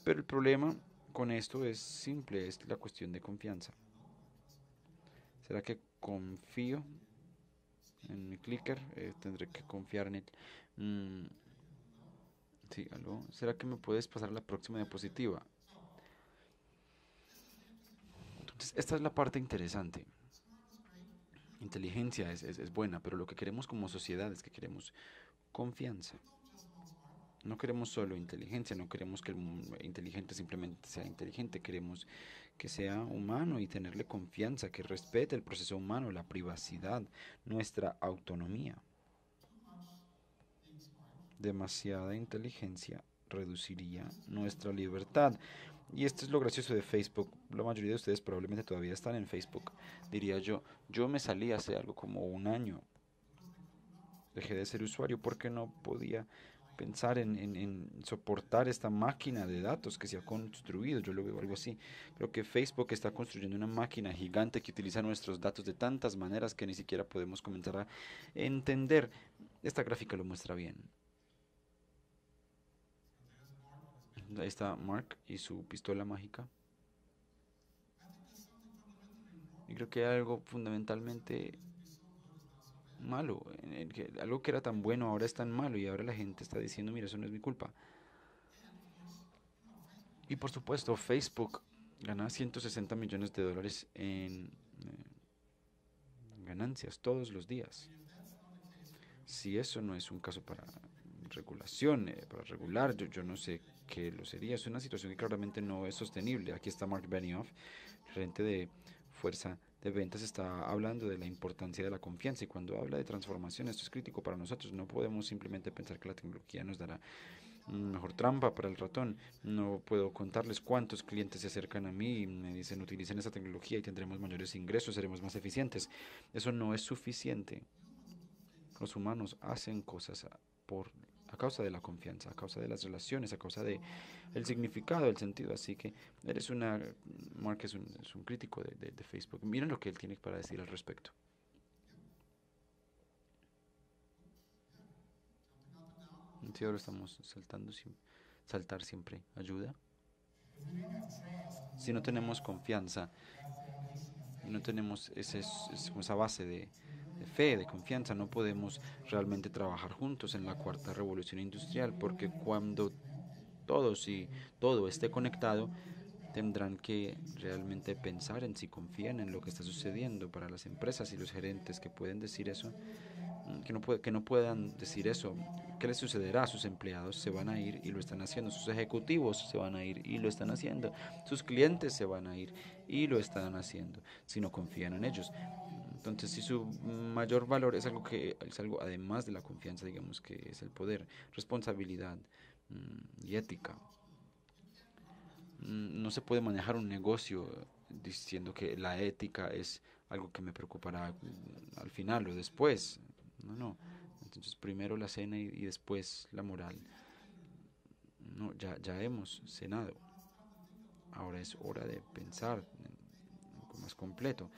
Pero el problema con esto es simple, es la cuestión de confianza. ¿Será que confío en mi clicker? Eh, tendré que confiar en él. Mm, ¿Será que me puedes pasar la próxima diapositiva? Entonces, esta es la parte interesante. Inteligencia es, es buena, pero lo que queremos como sociedad es que queremos confianza. No queremos solo inteligencia, no queremos que el inteligente simplemente sea inteligente, queremos que sea humano y tenerle confianza, que respete el proceso humano, la privacidad, nuestra autonomía demasiada inteligencia reduciría nuestra libertad. Y esto es lo gracioso de Facebook. La mayoría de ustedes probablemente todavía están en Facebook, diría yo. Yo me salí hace algo como un año. Dejé de ser usuario porque no podía pensar en, soportar esta máquina de datos que se ha construido. Yo lo veo algo así. Creo que Facebook está construyendo una máquina gigante que utiliza nuestros datos de tantas maneras que ni siquiera podemos comenzar a entender. Esta gráfica lo muestra bien. Ahí está Mark y su pistola mágica. Y creo que hay algo fundamentalmente malo, algo que era tan bueno ahora es tan malo y ahora la gente está diciendo, mira, eso no es mi culpa. Y por supuesto, Facebook gana 160 millones de dólares en eh, ganancias todos los días. Si eso no es un caso para regulación, eh, para regular, yo no sé que lo sería. Es una situación que claramente no es sostenible. Aquí está Mark Benioff, gerente de Fuerza de Ventas, está hablando de la importancia de la confianza y cuando habla de transformación esto es crítico para nosotros. No podemos simplemente pensar que la tecnología nos dará mejor trampa para el ratón. No puedo contarles cuántos clientes se acercan a mí y me dicen utilicen esa tecnología y tendremos mayores ingresos, seremos más eficientes. Eso no es suficiente. Los humanos hacen cosas por a causa de la confianza, a causa de las relaciones, a causa de significado, el sentido. Así que eres una, Mark es un, crítico de, Facebook. Miren lo que él tiene para decir al respecto. si ahora estamos saltando, saltar siempre ayuda. Si no tenemos confianza, no tenemos ese, esa base de, de fe, de confianza, no podemos realmente trabajar juntos en la cuarta revolución industrial, porque cuando todos y todo esté conectado, tendrán que realmente pensar en si confían en lo que está sucediendo para las empresas y los gerentes que pueden decir eso, mm, que no, puede, que no puedan decir eso. ¿Qué les sucederá? a Sus empleados se van a ir y lo están haciendo, sus ejecutivos se van a ir y lo están haciendo, sus clientes se van a ir y lo están haciendo si no confían en ellos. Entonces, si su mayor valor es algo que es algo además de la confianza, digamos que es el poder, responsabilidad mm, y ética. Mm, no se puede manejar un negocio diciendo que la ética es algo que me preocupará mm, al final o después. No, no. Entonces primero la cena y, después la moral. No, ya, ya hemos cenado. Ahora es hora de pensar algo más completo.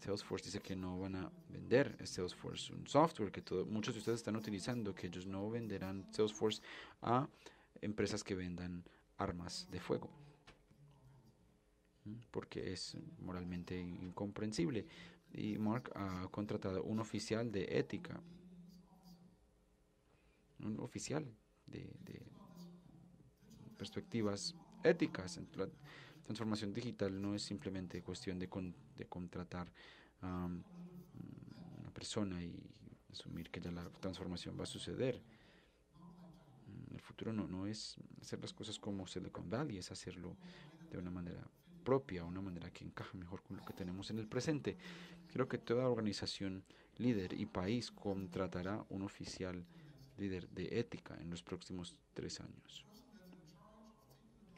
Salesforce dice que no van a vender Salesforce, un software que todo, muchos de ustedes están utilizando, que ellos no venderán Salesforce a empresas que vendan armas de fuego, ¿Mm? porque es moralmente incomprensible. Y Mark ha contratado un oficial de ética, un oficial de, de perspectivas éticas. en transformación digital no es simplemente cuestión de, contratar a mm, una persona y asumir que ya la transformación va a suceder. Mm, el futuro no, no es hacer las cosas como se Silicon y es hacerlo de una manera propia, una manera que encaja mejor con lo que tenemos en el presente. Creo que toda organización líder y país contratará un oficial líder de ética en los próximos tres años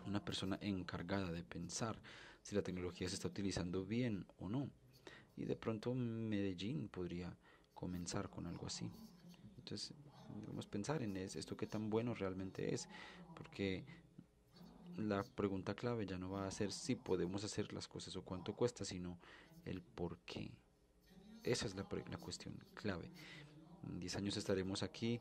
una persona encargada de pensar si la tecnología se está utilizando bien o no. Y de pronto Medellín podría comenzar con algo así. Entonces, debemos pensar en esto qué tan bueno realmente es, porque la pregunta clave ya no va a ser si podemos hacer las cosas o cuánto cuesta, sino el por qué. Esa es la, la cuestión clave. En 10 años estaremos aquí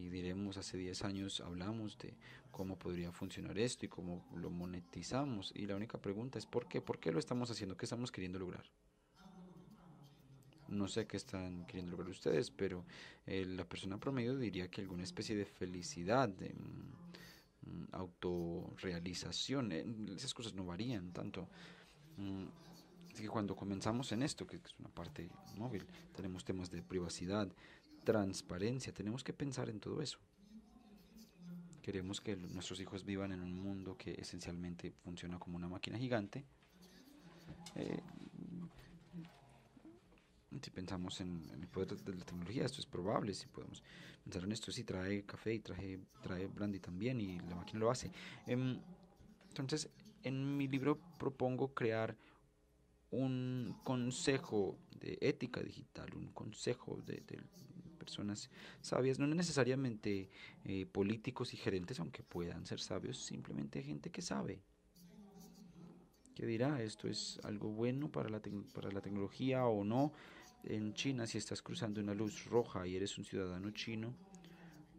y diremos hace 10 años hablamos de cómo podría funcionar esto y cómo lo monetizamos y la única pregunta es ¿por qué? ¿Por qué lo estamos haciendo? ¿Qué estamos queriendo lograr? No sé qué están queriendo lograr ustedes, pero eh, la persona promedio diría que alguna especie de felicidad, de mm, autorrealización, eh, esas cosas no varían tanto. Mm, así que cuando comenzamos en esto, que es una parte móvil, tenemos temas de privacidad, transparencia. Tenemos que pensar en todo eso. Queremos que nuestros hijos vivan en un mundo que esencialmente funciona como una máquina gigante. Eh, si pensamos en, el poder de la tecnología, esto es probable, si podemos pensar en esto, si trae café y trae, trae brandy también y la máquina lo hace. Em, entonces, en mi libro propongo crear un consejo de ética digital, un consejo de, personas sabias, no necesariamente eh, políticos y gerentes, aunque puedan ser sabios, simplemente gente que sabe, qué dirá esto es algo bueno para la, para la tecnología o no. En China, si estás cruzando una luz roja y eres un ciudadano chino,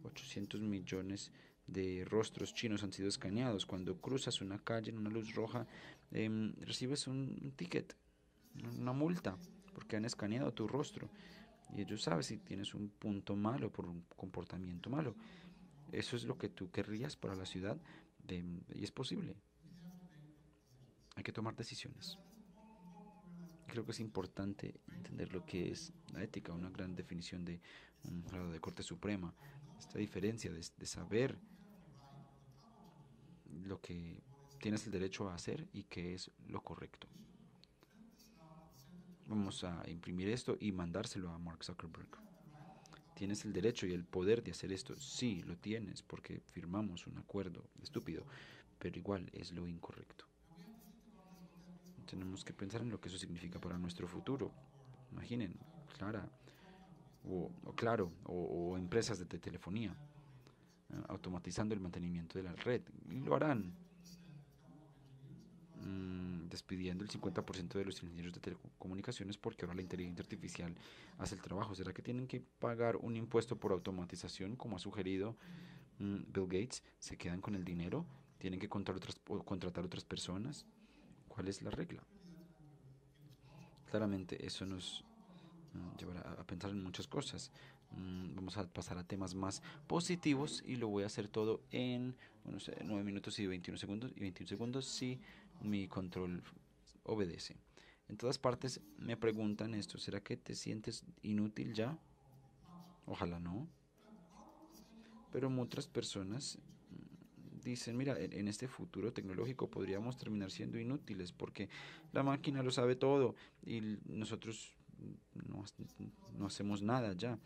800 millones de rostros chinos han sido escaneados. Cuando cruzas una calle en una luz roja, em, recibes un ticket, una multa, porque han escaneado tu rostro. Y ellos saben si tienes un punto malo por un comportamiento malo. Eso es lo que tú querrías para la ciudad y es posible. Hay que tomar decisiones. Creo que es importante entender lo que es la ética, una gran definición de un grado de Corte Suprema. Esta diferencia de saber lo que tienes el derecho a hacer y qué es lo correcto vamos a imprimir esto y mandárselo a Mark Zuckerberg. ¿Tienes el derecho y el poder de hacer esto? Sí, lo tienes, porque firmamos un acuerdo estúpido, pero igual es lo incorrecto. Tenemos que pensar en lo que eso significa para nuestro futuro. Imaginen, Clara, o, Claro, o, empresas de telefonía, eh, automatizando el mantenimiento de la red. Y lo harán. Mmm despidiendo el 50% de los ingenieros de telecomunicaciones porque ahora la inteligencia artificial hace el trabajo. ¿Será que tienen que pagar un impuesto por automatización como ha sugerido mm, Bill Gates? ¿Se quedan con el dinero? ¿Tienen que contratar otras, contratar otras personas? ¿Cuál es la regla? Claramente eso nos lleva mm, llevará a pensar en muchas cosas. Mm, vamos a pasar a temas más positivos y lo voy a hacer todo en bueno, 9 minutos y 21 segundos. Y 21 segundos, sí mi control obedece. En todas partes me preguntan esto, ¿será que te sientes inútil ya? Ojalá no. Pero muchas personas mm, dicen, mira, en este futuro tecnológico podríamos terminar siendo inútiles porque la máquina lo sabe todo y nosotros no, no hacemos nada ya,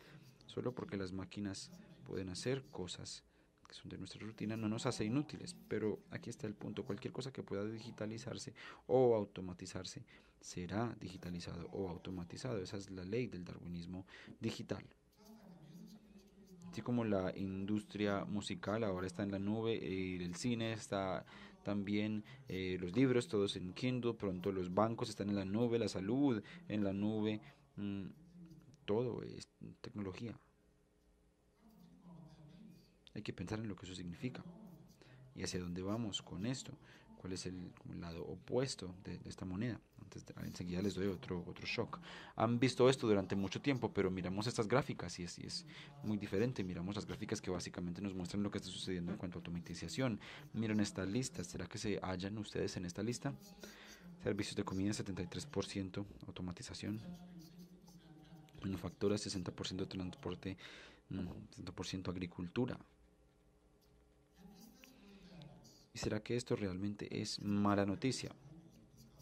solo porque las máquinas pueden hacer cosas que son de nuestra rutina, no nos hace inútiles, pero aquí está el punto, cualquier cosa que pueda digitalizarse o automatizarse será digitalizado o automatizado, esa es la ley del darwinismo digital. Así como la industria musical ahora está en la nube, eh, el cine está también eh, los libros, todos en Kindle, pronto los bancos están en la nube, la salud en la nube, mm, todo es tecnología. Hay que pensar en lo que eso significa y hacia dónde vamos con esto, cuál es el, lado opuesto de, esta moneda. Antes enseguida les doy otro, otro shock. Han visto esto durante mucho tiempo, pero miramos estas gráficas y es, es muy diferente. Miramos las gráficas que básicamente nos muestran lo que está sucediendo en cuanto a automatización. Miren esta lista, ¿será que se hallan ustedes en esta lista? Servicios de comida 73%, automatización. Manufactura 60% transporte, 100% agricultura, ¿Y será que esto realmente es mala noticia?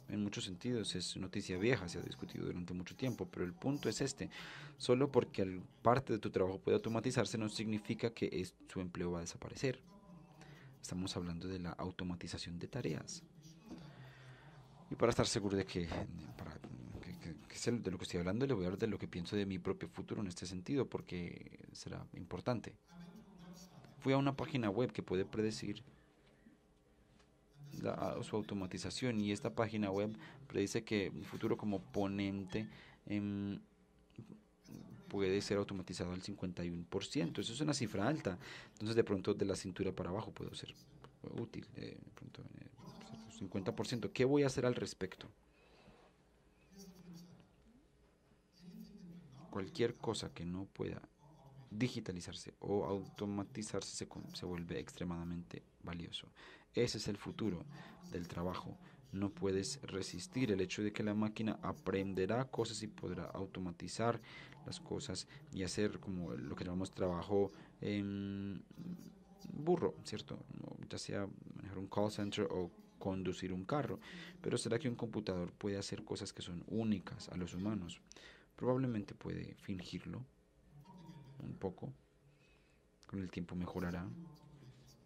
En muchos sentidos es noticia vieja, se ha discutido durante mucho tiempo, pero el punto es este. Solo porque parte de tu trabajo puede automatizarse no significa que su empleo va a desaparecer. Estamos hablando de la automatización de tareas. Y para estar seguro de que, de lo que estoy hablando, le voy a hablar de lo que pienso de mi propio futuro en este sentido, porque será importante. Fui a una página web que puede predecir su automatización y esta página web predice que mi futuro como ponente em, puede ser automatizado al 51%. Eso es una cifra alta. Entonces de pronto de la cintura para abajo puedo ser útil. 50%. ¿Qué voy a hacer al respecto? Cualquier cosa que no pueda digitalizarse o automatizarse se, se vuelve extremadamente valioso. Ese es el futuro del trabajo. No puedes resistir el hecho de que la máquina aprenderá cosas y podrá automatizar las cosas y hacer como lo que llamamos trabajo burro, ¿cierto? Ya sea manejar un call center o conducir un carro. Pero ¿será que un computador puede hacer cosas que son únicas a los humanos? Probablemente puede fingirlo un poco. Con el tiempo mejorará,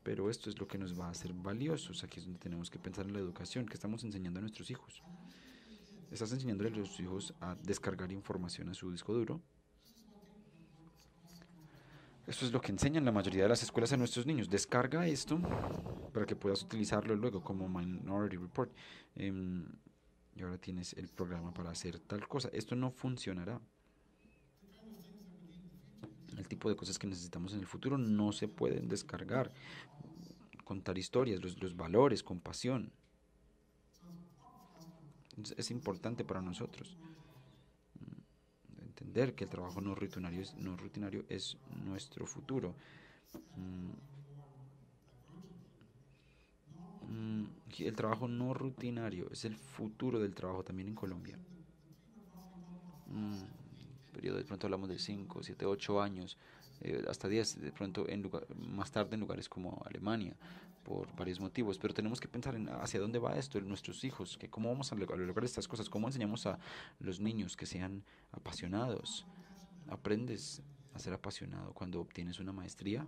pero esto es lo que nos va a hacer valiosos. Aquí es donde tenemos que pensar en la educación que estamos enseñando a nuestros hijos. Estás enseñándole a los hijos a descargar información a su disco duro. Esto es lo que enseñan la mayoría de las escuelas a nuestros niños. Descarga esto para que puedas utilizarlo luego como Minority Report. Em, y ahora tienes el programa para hacer tal cosa. Esto no funcionará el tipo de cosas que necesitamos en el futuro no se pueden descargar. Contar historias, los, valores, compasión. Es, importante para nosotros mm, entender que el trabajo no rutinario no rutinario es nuestro futuro. Mm, mm, el trabajo no rutinario es el futuro del trabajo también en Colombia periodo, de pronto hablamos de 5, 7, 8 años, eh, hasta 10, de pronto en más tarde en lugares como Alemania, por varios motivos, pero tenemos que pensar en hacia dónde va esto, en nuestros hijos, que cómo vamos a lograr estas cosas, cómo enseñamos a los niños que sean apasionados. Aprendes a ser apasionado cuando obtienes una maestría.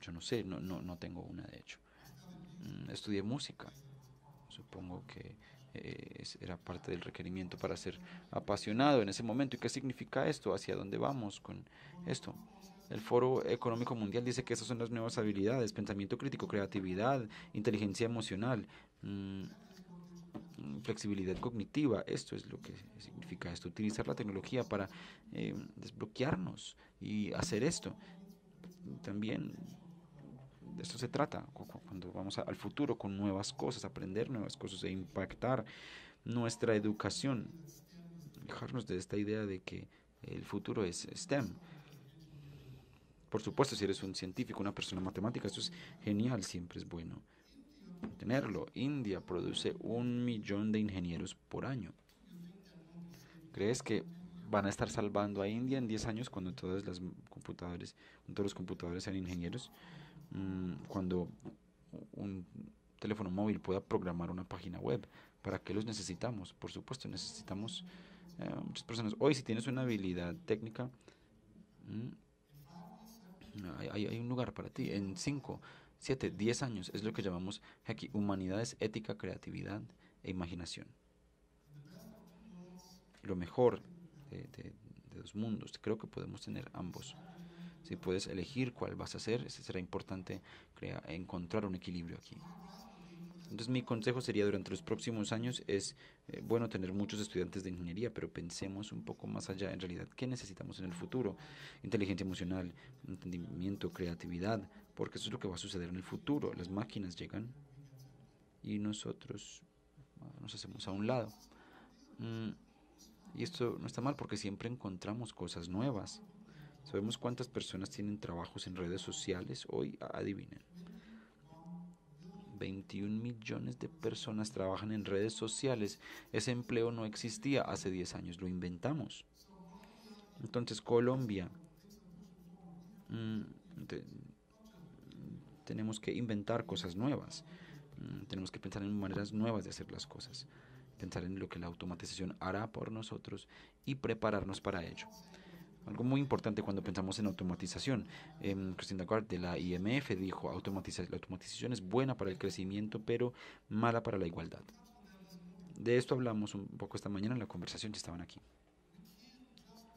Yo no sé, no, no, no tengo una de hecho. Mm, estudié música. Supongo que eh, era parte del requerimiento para ser apasionado en ese momento. ¿Y qué significa esto? ¿Hacia dónde vamos con esto? El Foro Económico Mundial dice que esas son las nuevas habilidades, pensamiento crítico, creatividad, inteligencia emocional, mm, mm, flexibilidad cognitiva. Esto es lo que significa esto, utilizar la tecnología para eh, desbloquearnos y hacer esto. También de esto se trata, cuando vamos al futuro con nuevas cosas, aprender nuevas cosas e impactar nuestra educación, Dejarnos de esta idea de que el futuro es STEM. Por supuesto, si eres un científico, una persona matemática, eso es genial, siempre es bueno tenerlo. India produce un millón de ingenieros por año. ¿Crees que van a estar salvando a India en 10 años cuando todas las computadores, todos los computadores sean ingenieros? Mm, cuando un teléfono móvil pueda programar una página web. ¿Para qué los necesitamos? Por supuesto, necesitamos eh, muchas personas. Hoy, si tienes una habilidad técnica, mm, hay, un lugar para ti. En 5, 7, 10 años es lo que llamamos humanidades, ética, creatividad e imaginación. Lo mejor de los mundos. Creo que podemos tener ambos. Si puedes elegir cuál vas a hacer, será importante encontrar un equilibrio aquí. Entonces mi consejo sería durante los próximos años es eh, bueno tener muchos estudiantes de ingeniería, pero pensemos un poco más allá en realidad qué necesitamos en el futuro. Inteligencia emocional, entendimiento, creatividad, porque eso es lo que va a suceder en el futuro. Las máquinas llegan y nosotros ah, nos hacemos a un lado. Mm, y esto no está mal porque siempre encontramos cosas nuevas. ¿Sabemos cuántas personas tienen trabajos en redes sociales hoy? Adivinen. 21 millones de personas trabajan en redes sociales. Ese empleo no existía hace 10 años, lo inventamos. Entonces Colombia, mm, tenemos que inventar cosas nuevas. Mm, tenemos que pensar en maneras nuevas de hacer las cosas. Pensar en lo que la automatización hará por nosotros y prepararnos para ello. Algo muy importante cuando pensamos en automatización. Eh, Christine de la IMF dijo, automatizar la automatización es buena para el crecimiento, pero mala para la igualdad. De esto hablamos un poco esta mañana en la conversación que estaban aquí.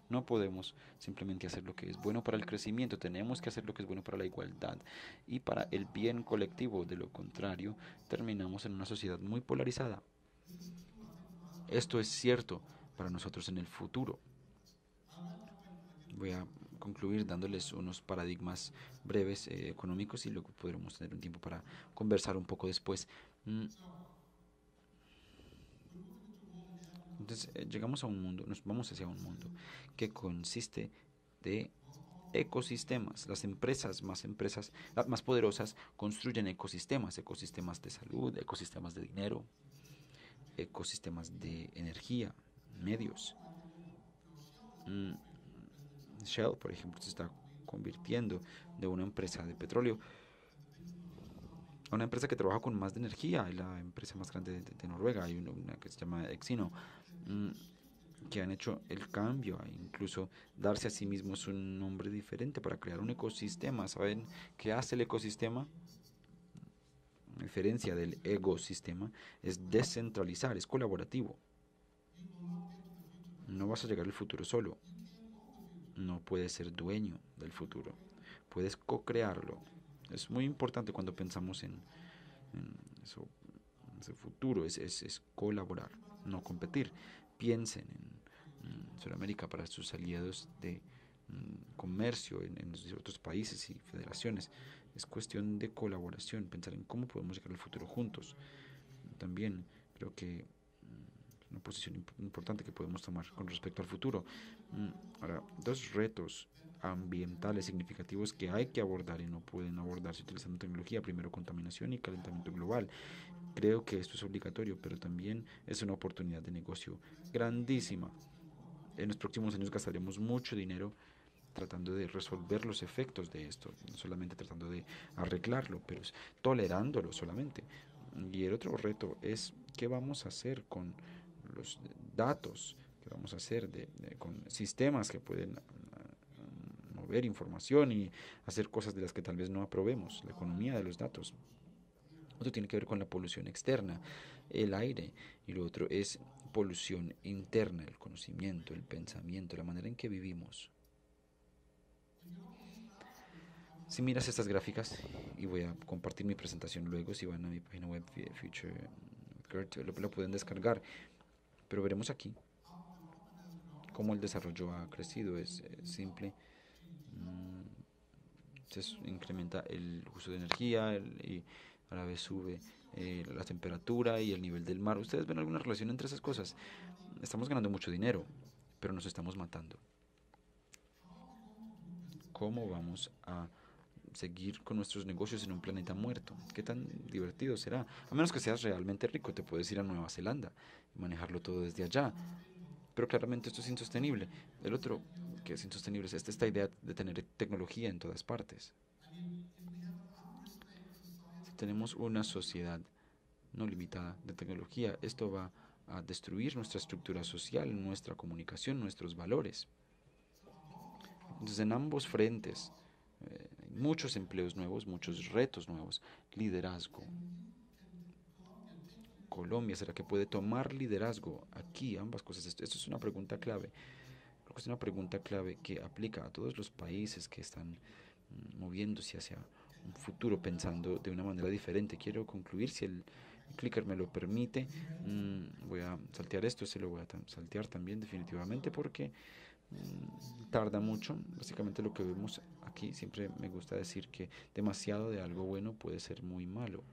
No podemos simplemente hacer lo que es bueno para el crecimiento, tenemos que hacer lo que es bueno para la igualdad y para el bien colectivo. De lo contrario, terminamos en una sociedad muy polarizada. Esto es cierto para nosotros en el futuro voy a concluir dándoles unos paradigmas breves eh, económicos y luego podremos tener un tiempo para conversar un poco después. Mm. Entonces eh, llegamos a un mundo, nos vamos hacia un mundo que consiste de ecosistemas. Las empresas más empresas, las más poderosas construyen ecosistemas, ecosistemas de salud, ecosistemas de dinero, ecosistemas de energía, medios. Mm. Shell, por ejemplo, se está convirtiendo de una empresa de petróleo a una empresa que trabaja con más de energía, la empresa más grande de, Noruega, hay una, que se llama Exino, mm, que han hecho el cambio, e incluso darse a sí mismos un nombre diferente para crear un ecosistema. ¿Saben qué hace el ecosistema? La diferencia del ecosistema es descentralizar, es colaborativo. No vas a llegar al futuro solo no puedes ser dueño del futuro, puedes co-crearlo. Es muy importante cuando pensamos en, en ese futuro, es, colaborar, no competir. Piensen en, Sudamérica para sus aliados de mm, comercio en, en, otros países y federaciones. Es cuestión de colaboración, pensar en cómo podemos llegar al futuro juntos. También creo que mm, una posición importante que podemos tomar con respecto al futuro. Mm, ahora, dos retos ambientales significativos que hay que abordar y no pueden abordarse utilizando tecnología. Primero, contaminación y calentamiento global. Creo que esto es obligatorio, pero también es una oportunidad de negocio grandísima. En los próximos años gastaremos mucho dinero tratando de resolver los efectos de esto, no solamente tratando de arreglarlo, pero tolerándolo solamente. Y el otro reto es qué vamos a hacer con los datos que vamos a hacer de, con sistemas que pueden ah, mover información y hacer cosas de las que tal vez no aprobemos, la economía de los datos. Otro tiene que ver con la polución externa, el aire, y lo otro es polución interna, el conocimiento, el pensamiento, la manera en que vivimos. Si miras estas gráficas, y voy a compartir mi presentación luego, si van a mi página web Future, lo, lo pueden descargar, pero veremos aquí cómo el desarrollo ha crecido. Es, simple. Mm, se incrementa el uso de energía y a la vez sube eh, la temperatura y el nivel del mar. ¿Ustedes ven alguna relación entre esas cosas? Estamos ganando mucho dinero, pero nos estamos matando. ¿Cómo vamos a seguir con nuestros negocios en un planeta muerto? ¿Qué tan divertido será? A menos que seas realmente rico, te puedes ir a Nueva Zelanda y manejarlo todo desde allá. Pero claramente esto es insostenible. El otro que es insostenible es esta, idea de tener tecnología en todas partes. Si tenemos una sociedad no limitada de tecnología, esto va a destruir nuestra estructura social, nuestra comunicación, nuestros valores. Entonces, en ambos frentes, eh, muchos empleos nuevos, muchos retos nuevos, liderazgo, Colombia? ¿Será que puede tomar liderazgo aquí? Ambas cosas. Esto, es una pregunta clave. Creo que es una pregunta clave que aplica a todos los países que están mm, moviéndose hacia un futuro pensando de una manera diferente. Quiero concluir, si el clicker me lo permite, mm, voy a saltear esto, se este lo voy a saltear también definitivamente porque mm, tarda mucho. Básicamente lo que vemos aquí, siempre me gusta decir que demasiado de algo bueno puede ser muy malo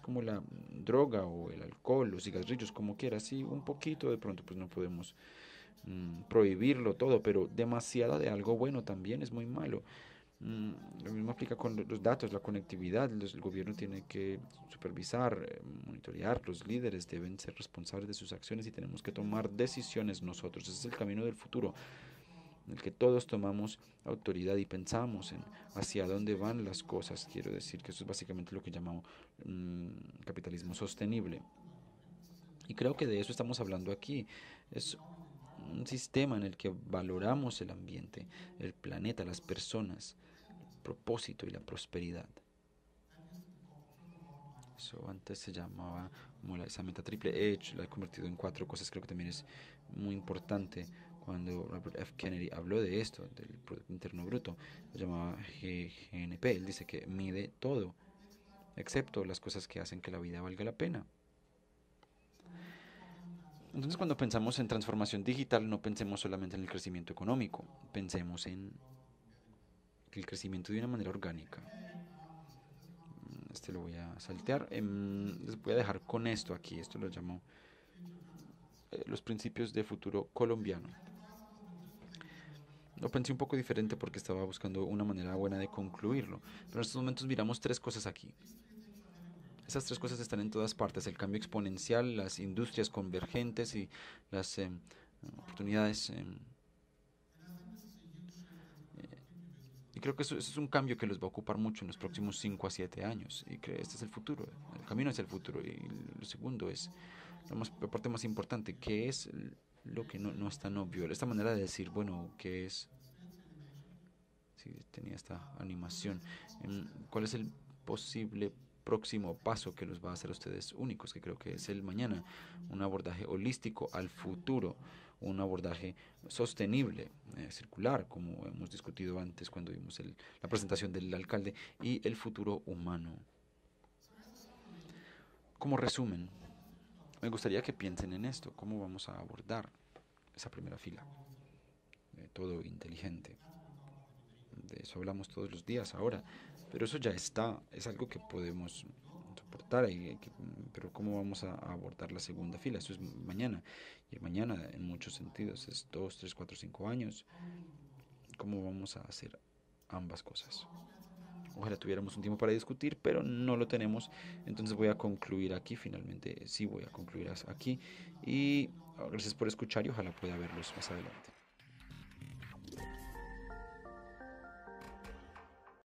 como la droga o el alcohol, los cigarrillos, como quiera, sí, un poquito de pronto, pues no podemos mm, prohibirlo todo, pero demasiada de algo bueno también es muy malo. Mm, lo mismo aplica con los datos, la conectividad, el gobierno tiene que supervisar, eh, monitorear, los líderes deben ser responsables de sus acciones y tenemos que tomar decisiones nosotros, ese es el camino del futuro en el que todos tomamos autoridad y pensamos en hacia dónde van las cosas. Quiero decir que eso es básicamente lo que llamamos mm, capitalismo sostenible. Y creo que de eso estamos hablando aquí. Es un sistema en el que valoramos el ambiente, el planeta, las personas, el propósito y la prosperidad. Eso antes se llamaba esa meta triple H, la he convertido en cuatro cosas, creo que también es muy importante cuando Robert F. Kennedy habló de esto, del Producto Interno Bruto, lo llamaba GNP, él dice que mide todo, excepto las cosas que hacen que la vida valga la pena. Entonces cuando pensamos en transformación digital, no pensemos solamente en el crecimiento económico, pensemos en el crecimiento de una manera orgánica. Mm, este lo voy a saltear. Em, les voy a dejar con esto aquí. Esto lo llamo eh, los principios de futuro colombiano. Lo pensé un poco diferente porque estaba buscando una manera buena de concluirlo, pero en estos momentos miramos tres cosas aquí. Esas tres cosas están en todas partes, el cambio exponencial, las industrias convergentes y las em, oportunidades. Em, eh, y creo que eso, es un cambio que los va a ocupar mucho en los próximos 5 a 7 años. Y que este es el futuro, el camino es el futuro. Y lo segundo es, la parte más importante, que es lo que no, no es tan obvio. Esta manera de decir, bueno, ¿qué es? si tenía esta animación. Em, ¿Cuál es el posible próximo paso que los va a hacer ustedes únicos, que creo que es el mañana, un abordaje holístico al futuro, un abordaje sostenible, eh, circular, como hemos discutido antes cuando vimos el, la presentación del alcalde, y el futuro humano. Como resumen, me gustaría que piensen en esto, cómo vamos a abordar esa primera fila. Eh, todo inteligente. De eso hablamos todos los días ahora, pero eso ya está, es algo que podemos soportar, pero cómo vamos a, abordar la segunda fila, eso es mañana, y mañana en muchos sentidos, es dos, tres, cuatro, cinco años, cómo vamos a hacer ambas cosas. Ojalá tuviéramos un tiempo para discutir, pero no lo tenemos. Entonces voy a concluir aquí. Finalmente sí voy a concluir aquí. Y ah, gracias por escuchar y ojalá pueda verlos más adelante.